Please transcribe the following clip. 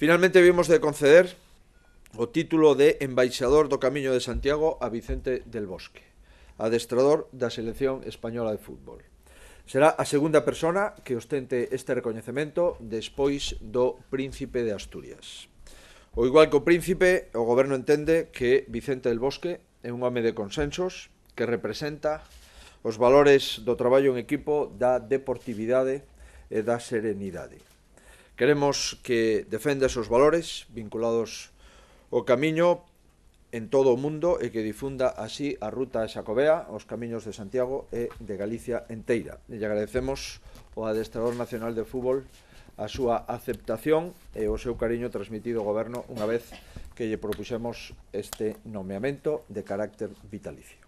Finalmente vimos de conceder o título de embaixador do Camiño de Santiago a Vicente del Bosque, adestrador da selección española de fútbol. Será a segunda persona que ostente este recoñecemento despois do príncipe de Asturias. O igual que o príncipe, o goberno entende que Vicente del Bosque é un home de consensos que representa os valores do traballo en equipo, da deportividade e da serenidade. Queremos que defendas os valores vinculados ao camiño en todo o mundo e que difunda así a ruta xacobea, os camiños de Santiago e de Galicia enteira. E agradecemos ao adestrador nacional de fútbol a súa aceptación e o seu cariño transmitido ao goberno unha vez que lle propuxemos este nomeamento de carácter vitalicio.